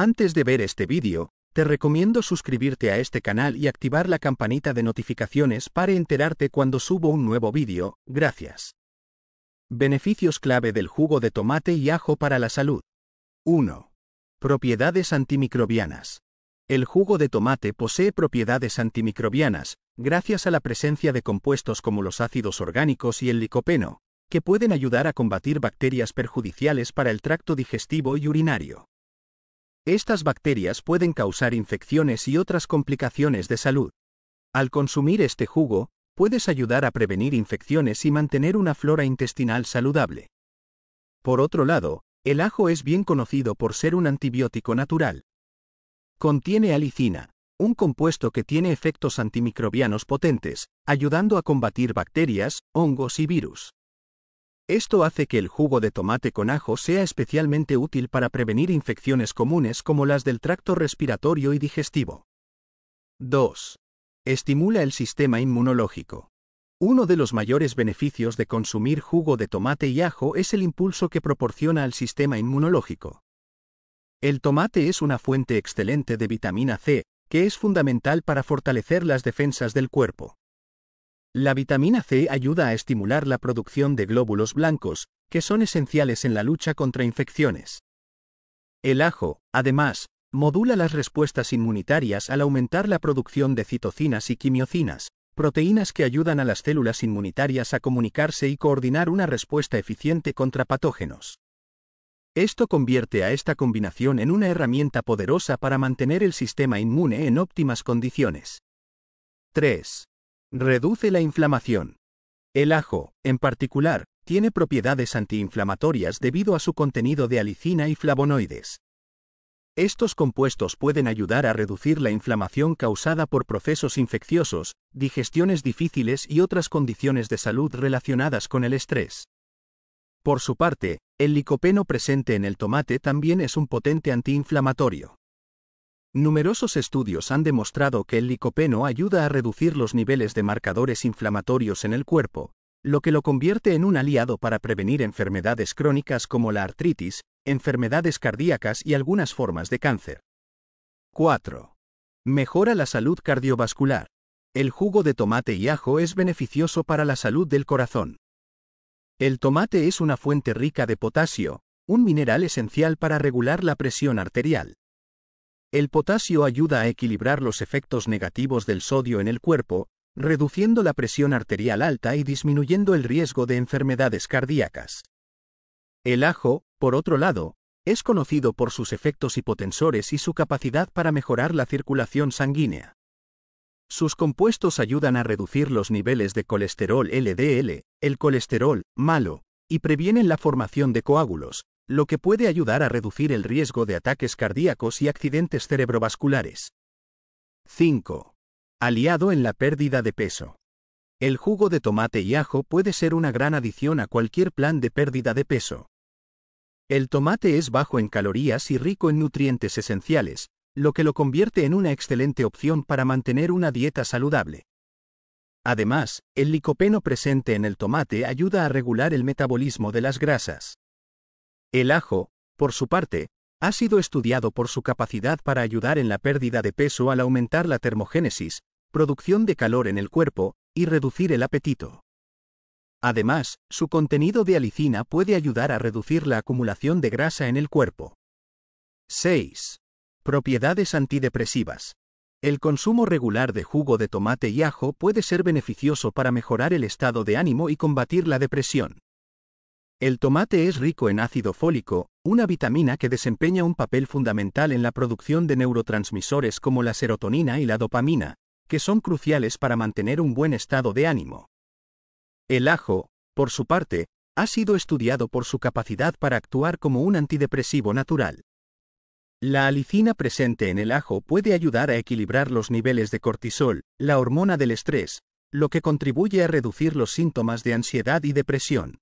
Antes de ver este vídeo, te recomiendo suscribirte a este canal y activar la campanita de notificaciones para enterarte cuando subo un nuevo vídeo, gracias. Beneficios clave del jugo de tomate y ajo para la salud. 1. Propiedades antimicrobianas. El jugo de tomate posee propiedades antimicrobianas, gracias a la presencia de compuestos como los ácidos orgánicos y el licopeno, que pueden ayudar a combatir bacterias perjudiciales para el tracto digestivo y urinario. Estas bacterias pueden causar infecciones y otras complicaciones de salud. Al consumir este jugo, puedes ayudar a prevenir infecciones y mantener una flora intestinal saludable. Por otro lado, el ajo es bien conocido por ser un antibiótico natural. Contiene alicina, un compuesto que tiene efectos antimicrobianos potentes, ayudando a combatir bacterias, hongos y virus. Esto hace que el jugo de tomate con ajo sea especialmente útil para prevenir infecciones comunes como las del tracto respiratorio y digestivo. 2. Estimula el sistema inmunológico. Uno de los mayores beneficios de consumir jugo de tomate y ajo es el impulso que proporciona al sistema inmunológico. El tomate es una fuente excelente de vitamina C, que es fundamental para fortalecer las defensas del cuerpo. La vitamina C ayuda a estimular la producción de glóbulos blancos, que son esenciales en la lucha contra infecciones. El ajo, además, modula las respuestas inmunitarias al aumentar la producción de citocinas y quimiocinas, proteínas que ayudan a las células inmunitarias a comunicarse y coordinar una respuesta eficiente contra patógenos. Esto convierte a esta combinación en una herramienta poderosa para mantener el sistema inmune en óptimas condiciones. 3. Reduce la inflamación. El ajo, en particular, tiene propiedades antiinflamatorias debido a su contenido de alicina y flavonoides. Estos compuestos pueden ayudar a reducir la inflamación causada por procesos infecciosos, digestiones difíciles y otras condiciones de salud relacionadas con el estrés. Por su parte, el licopeno presente en el tomate también es un potente antiinflamatorio. Numerosos estudios han demostrado que el licopeno ayuda a reducir los niveles de marcadores inflamatorios en el cuerpo, lo que lo convierte en un aliado para prevenir enfermedades crónicas como la artritis, enfermedades cardíacas y algunas formas de cáncer. 4. Mejora la salud cardiovascular. El jugo de tomate y ajo es beneficioso para la salud del corazón. El tomate es una fuente rica de potasio, un mineral esencial para regular la presión arterial. El potasio ayuda a equilibrar los efectos negativos del sodio en el cuerpo, reduciendo la presión arterial alta y disminuyendo el riesgo de enfermedades cardíacas. El ajo, por otro lado, es conocido por sus efectos hipotensores y su capacidad para mejorar la circulación sanguínea. Sus compuestos ayudan a reducir los niveles de colesterol LDL, el colesterol malo, y previenen la formación de coágulos, lo que puede ayudar a reducir el riesgo de ataques cardíacos y accidentes cerebrovasculares. 5. Aliado en la pérdida de peso. El jugo de tomate y ajo puede ser una gran adición a cualquier plan de pérdida de peso. El tomate es bajo en calorías y rico en nutrientes esenciales, lo que lo convierte en una excelente opción para mantener una dieta saludable. Además, el licopeno presente en el tomate ayuda a regular el metabolismo de las grasas. El ajo, por su parte, ha sido estudiado por su capacidad para ayudar en la pérdida de peso al aumentar la termogénesis, producción de calor en el cuerpo, y reducir el apetito. Además, su contenido de alicina puede ayudar a reducir la acumulación de grasa en el cuerpo. 6. Propiedades antidepresivas. El consumo regular de jugo de tomate y ajo puede ser beneficioso para mejorar el estado de ánimo y combatir la depresión. El tomate es rico en ácido fólico, una vitamina que desempeña un papel fundamental en la producción de neurotransmisores como la serotonina y la dopamina, que son cruciales para mantener un buen estado de ánimo. El ajo, por su parte, ha sido estudiado por su capacidad para actuar como un antidepresivo natural. La alicina presente en el ajo puede ayudar a equilibrar los niveles de cortisol, la hormona del estrés, lo que contribuye a reducir los síntomas de ansiedad y depresión.